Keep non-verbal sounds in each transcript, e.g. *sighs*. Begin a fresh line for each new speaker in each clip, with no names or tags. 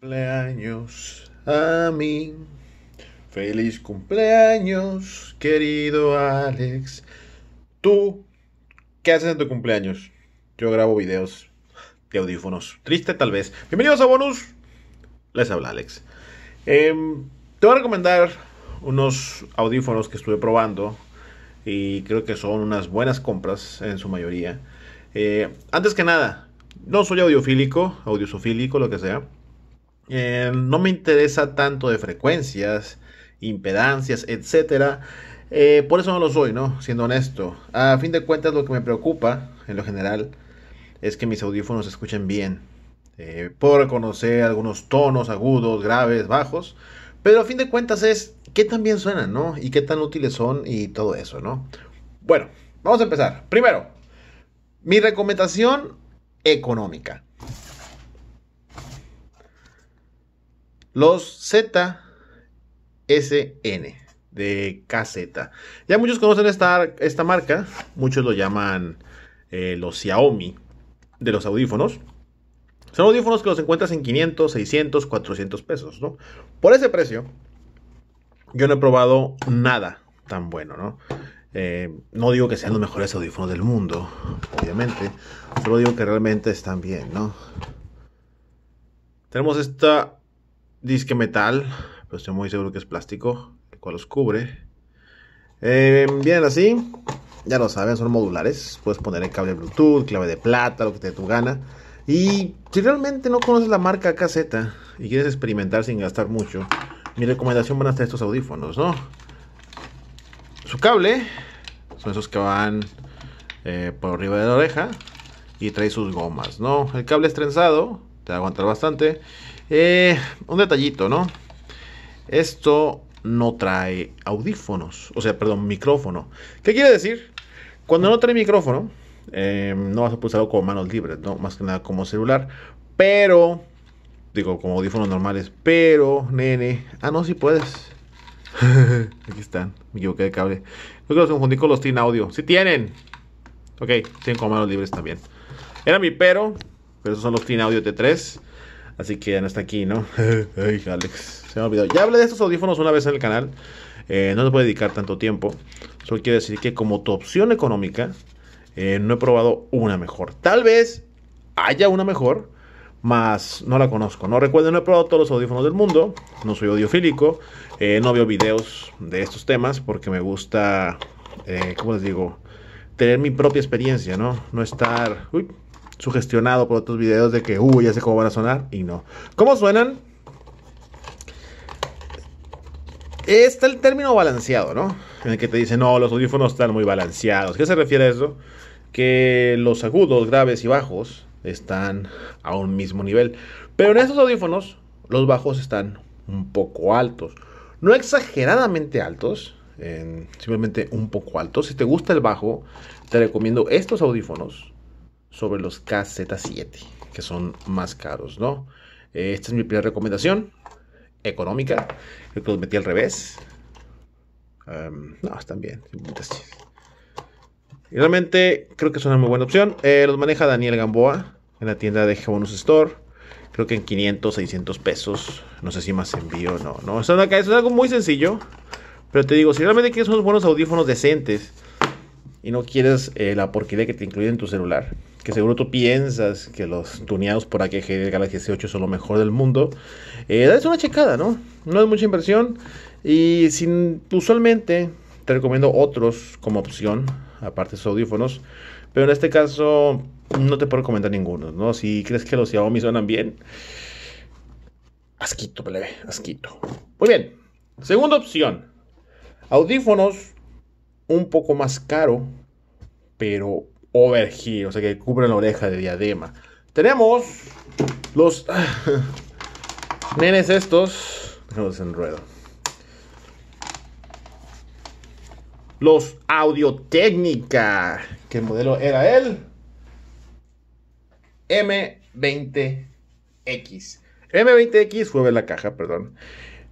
Cumpleaños a mí. Feliz cumpleaños, querido Alex. Tú, ¿qué haces en tu cumpleaños? Yo grabo videos de audífonos. Triste tal vez. Bienvenidos a Bonus. Les habla Alex. Em, te voy a recomendar unos audífonos que estuve probando y creo que son unas buenas compras en su mayoría. Eh, antes que nada, no soy audiofílico, audiosofílico, lo que sea eh, no me interesa tanto de frecuencias, impedancias, etcétera. Eh, por eso no lo soy, ¿no? Siendo honesto. A fin de cuentas, lo que me preocupa, en lo general, es que mis audífonos se escuchen bien. Por eh, puedo reconocer algunos tonos agudos, graves, bajos, pero a fin de cuentas es qué tan bien suenan, ¿no? Y qué tan útiles son y todo eso, ¿no? Bueno, vamos a empezar. Primero, mi recomendación económica. los ZSN de KZ. Ya muchos conocen esta, esta marca, muchos lo llaman eh, los Xiaomi de los audífonos. Son audífonos que los encuentras en 500, 600, 400 pesos, ¿no? Por ese precio, yo no he probado nada tan bueno, ¿no? Eh, no digo que sean los mejores audífonos del mundo, obviamente. Solo digo que realmente están bien, ¿no? Tenemos esta disque metal, pero pues estoy muy seguro que es plástico, el cual los cubre. vienen eh, así, ya lo saben, son modulares. Puedes poner el cable Bluetooth, clave de plata, lo que te dé tu gana. Y si realmente no conoces la marca KZ y quieres experimentar sin gastar mucho, mi recomendación van a estos audífonos, ¿no? Su cable son esos que van eh, por arriba de la oreja y trae sus gomas, ¿no? El cable es trenzado, aguantar bastante. Eh, un detallito, ¿no? Esto no trae audífonos, o sea, perdón, micrófono. ¿Qué quiere decir? Cuando no trae micrófono, eh, no vas a pulsarlo como manos libres, ¿no? Más que nada como celular, pero, digo, como audífonos normales, pero, nene, ah, no, si sí puedes. *laughs* Aquí están, me equivoqué de cable. Creo que los confundí con los Audio. Si tienen. Ok, tienen como manos libres también. Era mi pero, pero esos los tiene audio T3. Así que ya no está aquí, ¿no? *laughs* Ay, Alex, se me ha olvidado. Ya hablé de estos audífonos una vez en el canal. Eh, no les voy a dedicar tanto tiempo. Solo quiero decir que como tu opción económica, eh, no he probado una mejor. Tal vez haya una mejor, mas no la conozco. No recuerdo, no he probado todos los audífonos del mundo. No soy audiofílico. Eh, no veo videos de estos temas porque me gusta, ¿cómo les digo? Tener mi propia experiencia, ¿no? No estar... Uy, sugestionado por otros videos de que, Uy, ya sé cómo van a sonar y no. ¿Cómo suenan? Está el término balanceado, ¿no? En el que te dicen, no, los audífonos están muy balanceados. ¿Qué se refiere a eso? Que los agudos, graves y bajos están a un mismo nivel. Pero en estos audífonos, los bajos están un poco altos. No exageradamente altos, simplemente un poco altos. Si te gusta el bajo, te recomiendo estos audífonos sobre los KZ7, que son más caros, ¿no? Eh, esta es mi primera recomendación, económica. Creo que los metí al revés. no, están bien. realmente creo que es una muy buena opción. Eh, los maneja Daniel Gamboa en la tienda de g Store. Creo que en 500, 600 pesos. No sé si más envío o no. no es algo muy sencillo. Pero te digo, si realmente quieres unos buenos audífonos decentes y no quieres eh, la porquería que te incluye en tu celular, que seguro tú piensas que los tuneados por AKG Galaxy S8 son lo mejor del mundo, eh, una checada, ¿no? No es mucha inversión y sin, usualmente te recomiendo otros como opción, aparte de esos audífonos, pero en este caso no te puedo recomendar ninguno, ¿no? Si crees que los Xiaomi suenan bien, asquito, plebe, asquito. Muy bien, segunda opción, audífonos un poco más caro, pero overhead, o sea que cubre la oreja de diadema. Tenemos los *sighs* nenes estos. Los enredo. Los Audio Técnica. ¿Qué modelo era él? M20X. M20X fue ver la caja, perdón.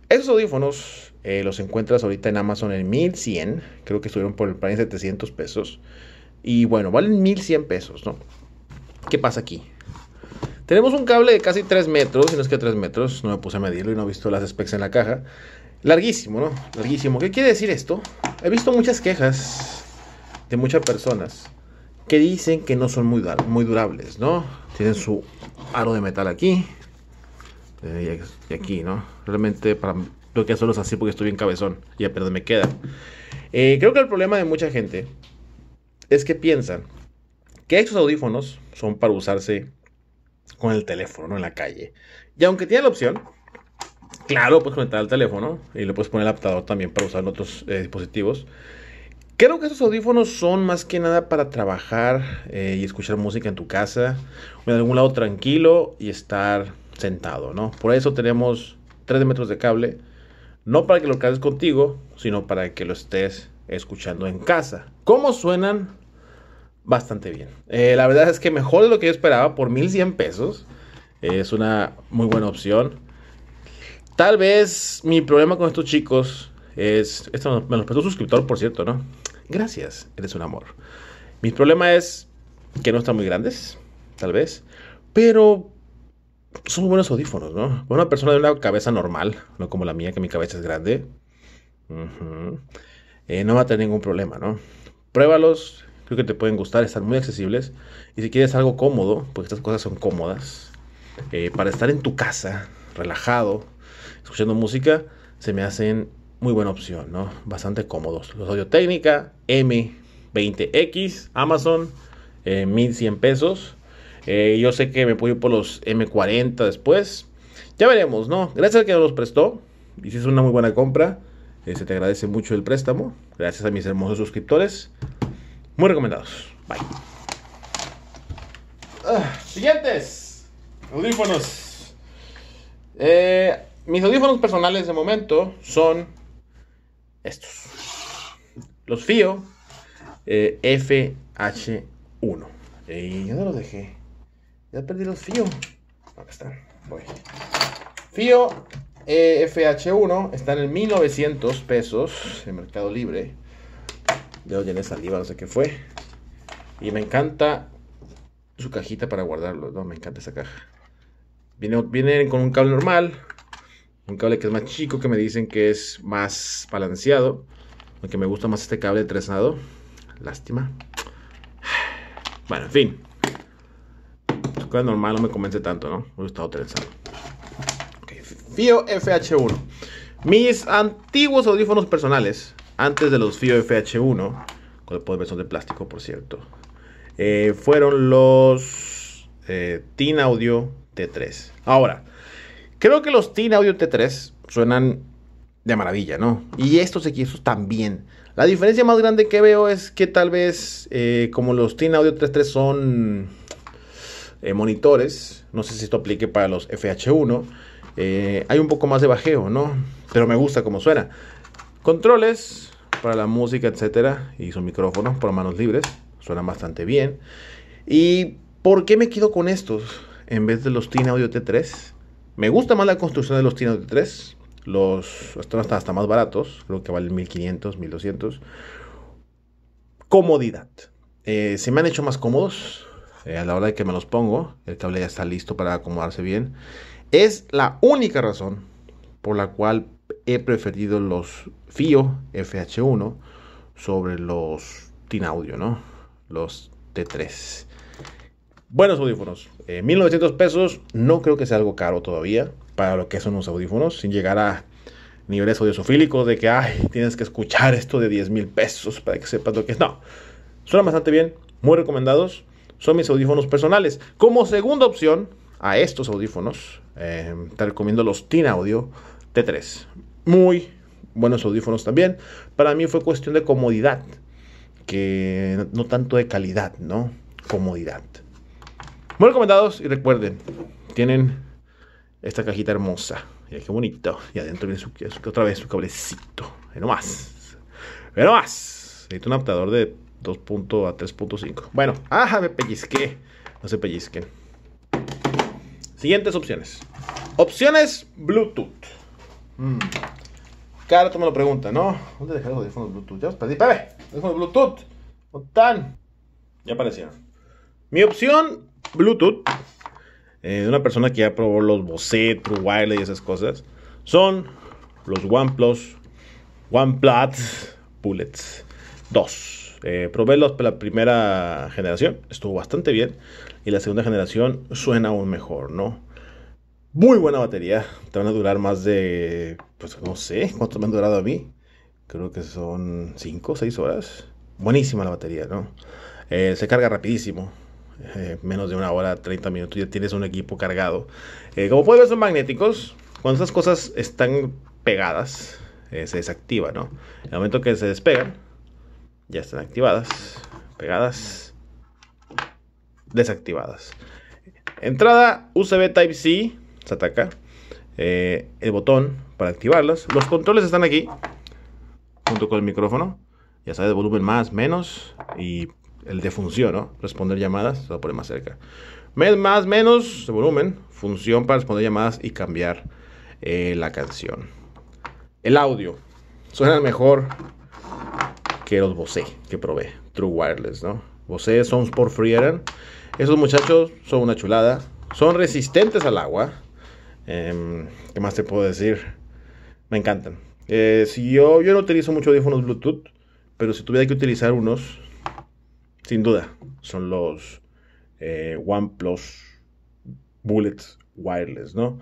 Esos audífonos eh, los encuentras ahorita en Amazon en 1100. Creo que estuvieron por el plan 700 pesos. Y bueno, valen 1100 pesos, ¿no? ¿Qué pasa aquí? Tenemos un cable de casi 3 metros, si no es que 3 metros, no me puse a medirlo y no he visto las specs en la caja. Larguísimo, ¿no? Larguísimo. ¿Qué quiere decir esto? He visto muchas quejas de muchas personas que dicen que no son muy, muy durables, ¿no? Tienen su aro de metal aquí eh, y aquí, ¿no? Realmente para lo que solo es así porque estoy bien cabezón y apenas me queda. Eh, creo que el problema de mucha gente es que piensan que esos audífonos son para usarse con el teléfono, En la calle. Y aunque tiene la opción, claro, puedes conectar al teléfono y le puedes poner el adaptador también para usar en otros eh, dispositivos. Creo que esos audífonos son más que nada para trabajar eh, y escuchar música en tu casa o en algún lado tranquilo y estar sentado, ¿no? Por eso tenemos 3 metros de cable, no para que lo cargues contigo, sino para que lo estés escuchando en casa. ¿Cómo suenan? Bastante bien. Eh, la verdad es que mejor de lo que yo esperaba por 1100 pesos. es una muy buena opción. Tal vez mi problema con estos chicos es. Esto me lo prestó un suscriptor, por cierto, ¿no? Gracias, eres un amor. Mi problema es que no están muy grandes, tal vez. Pero son buenos audífonos, ¿no? una persona de una cabeza normal, no como la mía, que mi cabeza es grande. Eh, no va a tener ningún problema, ¿no? Pruébalos, creo que te pueden gustar, están muy accesibles. Y si quieres algo cómodo, porque estas cosas son cómodas, eh, para estar en tu casa, relajado, escuchando música, se me hacen muy buena opción, ¿no? Bastante cómodos. Los Audio Técnica M20X, Amazon, 1100 eh, pesos. yo sé que me puedo ir por los M40 después. Ya veremos, ¿no? Gracias a que nos los prestó. es una muy buena compra se este, te agradece mucho el préstamo. Gracias a mis hermosos suscriptores. Muy recomendados. Bye. Ah, siguientes. Audífonos. Eh, mis audífonos personales de momento son estos. Los FIO eh, FH1. Y ya no los dejé. Ya perdí los FIO. Acá están. Voy. FIO efh FH1 está en el 1900 pesos en Mercado Libre. Yo llené saliva, no sé qué fue. Y me encanta su cajita para guardarlo. No, me encanta esa caja. Viene, con un cable normal. Un cable que es más chico, que me dicen que es más balanceado. Aunque me gusta más este cable trenzado. Lástima. Bueno, en fin. Su cable normal no me convence tanto, ¿no? Me gusta gustado trenzado. FIO FH1. Mis antiguos audífonos personales, antes de los FIO FH1, cuando el ver son de plástico, por cierto, eh, fueron los eh, Audio T3. Ahora, creo que los Teen Audio T3 suenan de maravilla, ¿no? Y estos aquí, también. La diferencia más grande que veo es que tal vez, eh, como los Teen Audio T3 son eh, monitores, no sé si esto aplique para los FH1, eh, hay un poco más de bajeo, ¿no? Pero me gusta como suena. Controles para la música, etcétera. Y su micrófono por manos libres. Suenan bastante bien. ¿Y por qué me quedo con estos en vez de los Teen Audio T3? Me gusta más la construcción de los Teen Audio T3. Los están hasta, más baratos. Creo que valen 1500, 1200. Comodidad. Eh, se me han hecho más cómodos. Eh, a la hora de que me los pongo, el cable ya está listo para acomodarse bien. Es la única razón por la cual he preferido los FIO FH1 sobre los Tinaudio, ¿no? Los T3. Buenos audífonos. 1900 eh, pesos no creo que sea algo caro todavía para lo que son los audífonos, sin llegar a niveles audiosofílicos de que, ay, tienes que escuchar esto de 10 mil pesos para que sepas lo que es. No, suenan bastante bien, muy recomendados. Son mis audífonos personales. Como segunda opción, a estos audífonos. Eh, te recomiendo los TIN Audio T3. Muy buenos audífonos también. Para mí fue cuestión de comodidad, que no tanto de calidad, ¿no? Comodidad. Muy recomendados y recuerden, tienen esta cajita hermosa. Mira qué bonito. Y adentro viene su, otra vez su cablecito. pero nomás. pero más Necesito un adaptador de 2.0 a 3.5. Bueno, ajá, me pellizqué. No se pellizquen. Siguientes opciones. Opciones Bluetooth. Mm. tú me lo preguntas, ¿no? ¿Dónde dejar los audífonos Bluetooth? Ya los perdí, ¡pepe! Audífonos Bluetooth. ¿Dónde Ya aparecieron. Mi opción Bluetooth, eh, de una persona que ya probó los Bose, True Wireless y esas cosas, son los OnePlus, OnePlus Bullets 2. Eh, probé la primera generación, estuvo bastante bien. Y la segunda generación suena aún mejor, ¿no? Muy buena batería. Te van a durar más de. Pues no sé cuánto me han durado a mí. Creo que son 5 o 6 horas. Buenísima la batería, ¿no? Eh, se carga rapidísimo. Eh, menos de una hora, 30 minutos, ya tienes un equipo cargado. Eh, como puedes ver, son magnéticos. Cuando esas cosas están pegadas, se desactiva, ¿no? En el momento que se despegan, ya están activadas, pegadas, desactivadas. Entrada USB Type-C, se ataca. Eh, el botón para activarlas. Los controles están aquí, junto con el micrófono. Ya sabes, volumen más, menos y el de función, ¿no? Responder llamadas, se lo pone más cerca. Más, menos, volumen, función para responder llamadas y cambiar eh, la canción. El audio. Suena mejor que los Bose que probé, True Wireless, ¿no? Bose son por Free Esos muchachos son una chulada. Son resistentes al agua. Em, ¿Qué más te puedo decir? Me encantan. Eh, si yo, yo no utilizo mucho audífonos Bluetooth, pero si tuviera que utilizar unos, sin duda, son los eh, OnePlus Bullets Wireless, ¿no?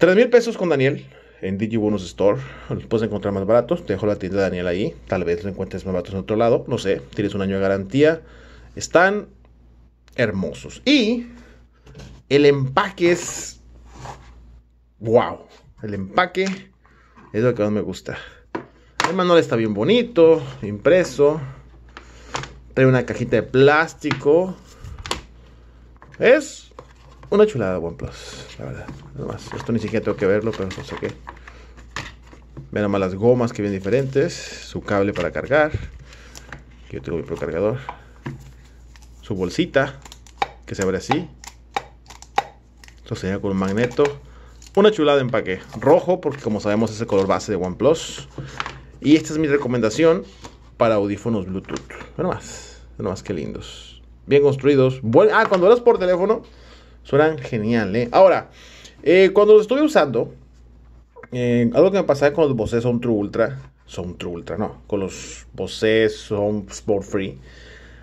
$3,000 mil pesos con Daniel en Digibonus Store los puedes encontrar más baratos. Te dejo la tienda de Daniel ahí. Tal vez lo encuentres más baratos en otro lado. No sé. Tienes un año de garantía. Están hermosos. Y el empaque es. ¡Wow! El empaque es lo que más me gusta. El manual está bien bonito, impreso. Trae una cajita de plástico. Es una chulada OnePlus, la verdad. Nada más. Esto ni siquiera tengo que verlo, pero no sé qué. Vean nomás las gomas que bien diferentes. Su cable para cargar. Que yo tengo mi cargador Su bolsita. Que se abre así. Esto sería con un magneto. Una chulada de empaque. Rojo, porque como sabemos es el color base de OnePlus. Y esta es mi recomendación para audífonos Bluetooth. Nada más. Nada más que lindos. Bien construidos. ah, cuando hablas por teléfono. Suenan genial, ¿eh? Ahora, eh, cuando los estuve usando, eh, algo que me pasaba con los Bose son True Ultra, Son True Ultra, no, con los Bose son Sport Free,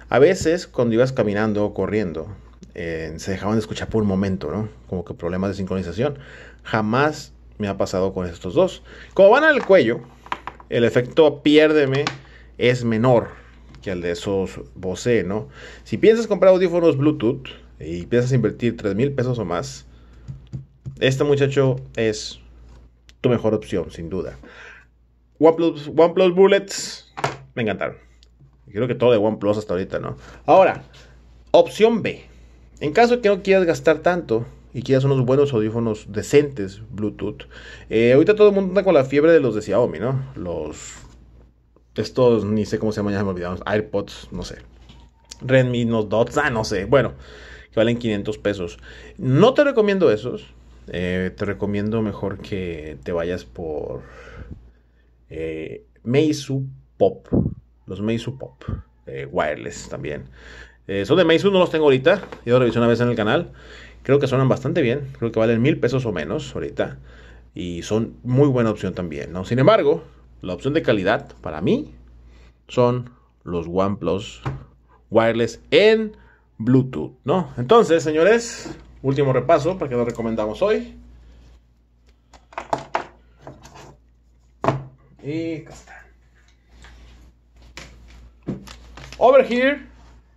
a veces cuando ibas caminando o corriendo, eh, se dejaban de escuchar por un momento, ¿no? Como que problemas de sincronización. Jamás me ha pasado con estos dos. Como van al cuello, el efecto piérdeme es menor que el de esos Bose, ¿no? Si piensas comprar audífonos Bluetooth, y empiezas a invertir 3 mil pesos o más, este muchacho es tu mejor opción, sin duda. OnePlus, OnePlus Bullets, me encantaron. Creo que todo de OnePlus hasta ahorita, ¿no? Ahora, opción B. En caso que no quieras gastar tanto, y quieras unos buenos audífonos decentes Bluetooth. Eh, ahorita todo el mundo anda con la fiebre de los de Xiaomi, ¿no? Los. Estos, ni sé cómo se llaman, ya me olvidamos. AirPods, no sé. Redmi no, Dots, ah, no sé. Bueno, que valen 500 pesos. No te recomiendo esos. Eh, te recomiendo mejor que te vayas por eh, Meizu Pop. Los Meizu Pop. Eh, wireless también. Eh, son de Meizu, no los tengo ahorita. Yo revisé una vez en el canal. Creo que suenan bastante bien. Creo que valen mil pesos o menos ahorita. Y son muy buena opción también. ¿no? Sin embargo, la opción de calidad para mí son los OnePlus wireless en Bluetooth, ¿no? Entonces, señores, último repaso para que lo recomendamos hoy. Y acá Over here,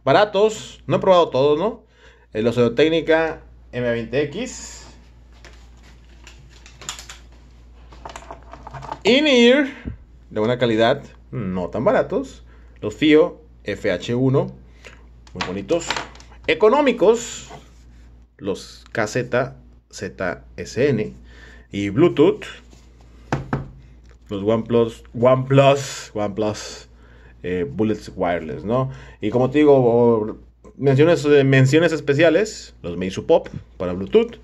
baratos. No he probado todos, ¿no? El Oseo Técnica M20X. In-ear, de buena calidad, no tan baratos. Los FIO FH1, muy bonitos económicos, los KZ, ZSN y Bluetooth, los OnePlus, OnePlus, OnePlus eh, Bullets Wireless, ¿no? Y como te digo, menciones, eh, menciones especiales, los Meizu Pop para Bluetooth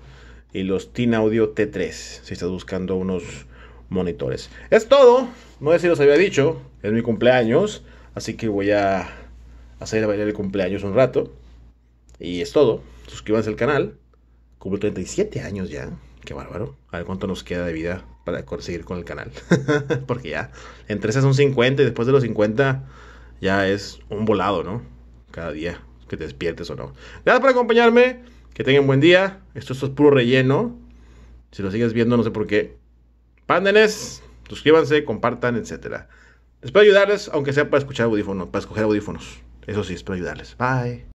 y los TIN Audio T3, si estás buscando unos monitores. Es todo, no sé si los había dicho, es mi cumpleaños, así que voy a hacer bailar el cumpleaños un rato. Y es todo. Suscríbanse al canal. Cumple 37 años ya. Qué bárbaro. A ver cuánto nos queda de vida para conseguir con el canal. *laughs* Porque ya, entre esas son 50 y después de los 50 ya es un volado, ¿no? Cada día que te despiertes o no. Gracias por acompañarme. Que tengan buen día. Esto, es puro relleno. Si lo sigues viendo, no sé por qué. Pándenes, suscríbanse, compartan, etc. Espero ayudarles, aunque sea para escuchar audífonos, para escoger audífonos. Eso sí, espero ayudarles. Bye.